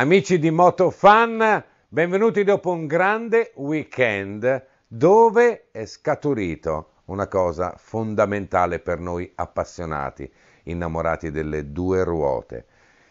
Amici di Motofan, benvenuti dopo un grande weekend dove è scaturito una cosa fondamentale per noi appassionati, innamorati delle due ruote.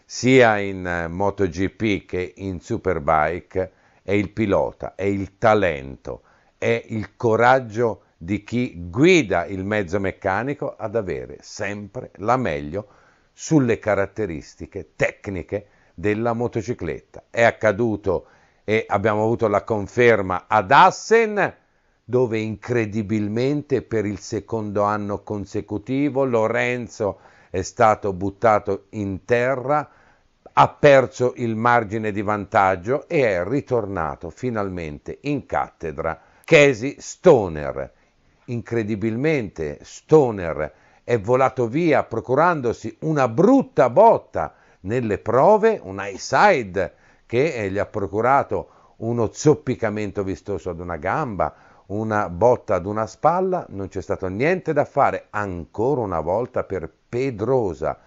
Sia in eh, MotoGP che in Superbike è il pilota, è il talento, è il coraggio di chi guida il mezzo meccanico ad avere sempre la meglio sulle caratteristiche tecniche della motocicletta. È accaduto e abbiamo avuto la conferma ad Assen dove incredibilmente per il secondo anno consecutivo Lorenzo è stato buttato in terra, ha perso il margine di vantaggio e è ritornato finalmente in cattedra Casey Stoner. Incredibilmente Stoner è volato via procurandosi una brutta botta nelle prove un high che eh, gli ha procurato uno zoppicamento vistoso ad una gamba, una botta ad una spalla, non c'è stato niente da fare ancora una volta per Pedrosa,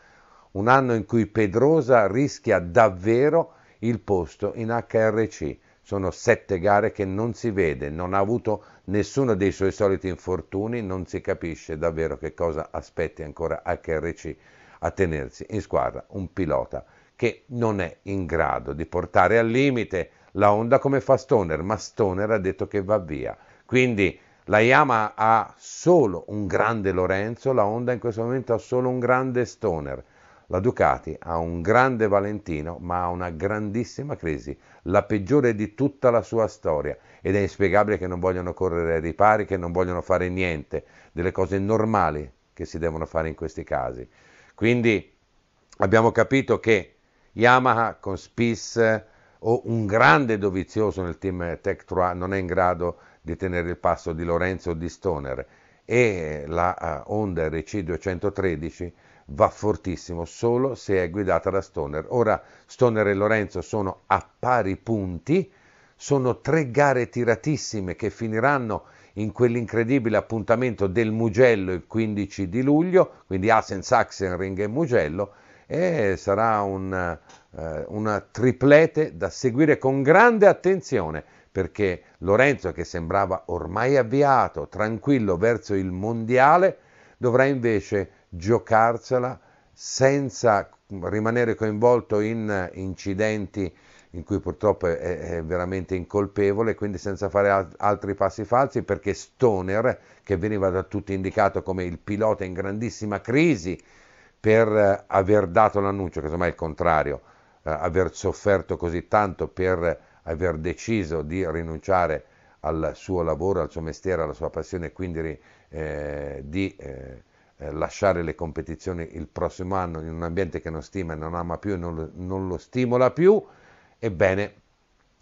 un anno in cui Pedrosa rischia davvero il posto in HRC. Sono sette gare che non si vede, non ha avuto nessuno dei suoi soliti infortuni, non si capisce davvero che cosa aspetti ancora HRC a tenersi in squadra un pilota che non è in grado di portare al limite la Honda come fa Stoner, ma Stoner ha detto che va via. Quindi la Yamaha ha solo un grande Lorenzo, la Honda in questo momento ha solo un grande Stoner. La Ducati ha un grande Valentino, ma ha una grandissima crisi, la peggiore di tutta la sua storia. Ed è inspiegabile che non vogliono correre ai ripari, che non vogliono fare niente delle cose normali che si devono fare in questi casi. Quindi abbiamo capito che Yamaha con Spies o un grande dovizioso nel team Tech 3 non è in grado di tenere il passo di Lorenzo o di Stoner e la eh, Honda RC 213 va fortissimo solo se è guidata da Stoner. Ora Stoner e Lorenzo sono a pari punti sono tre gare tiratissime che finiranno in quell'incredibile appuntamento del Mugello il 15 di luglio, quindi Assen, Asen, Ring e Mugello, e sarà un, eh, una triplete da seguire con grande attenzione perché Lorenzo, che sembrava ormai avviato, tranquillo verso il mondiale, dovrà invece giocarsela senza rimanere coinvolto in incidenti in cui purtroppo è, è veramente incolpevole, quindi senza fare alt- altri passi falsi perché Stoner, che veniva da tutti indicato come il pilota in grandissima crisi per eh, aver dato l'annuncio, che casomai è il contrario, eh, aver sofferto così tanto per aver deciso di rinunciare al suo lavoro, al suo mestiere, alla sua passione e quindi eh, di eh, eh, lasciare le competizioni il prossimo anno in un ambiente che non stima e non ama più e non, non lo stimola più. Ebbene,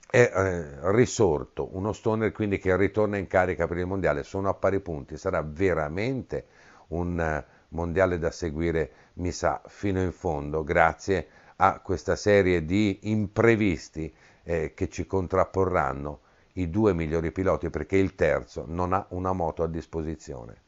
è eh, risorto uno Stoner quindi che ritorna in carica per il mondiale, sono a pari punti, sarà veramente un eh, mondiale da seguire, mi sa, fino in fondo, grazie a questa serie di imprevisti eh, che ci contrapporranno i due migliori piloti perché il terzo non ha una moto a disposizione.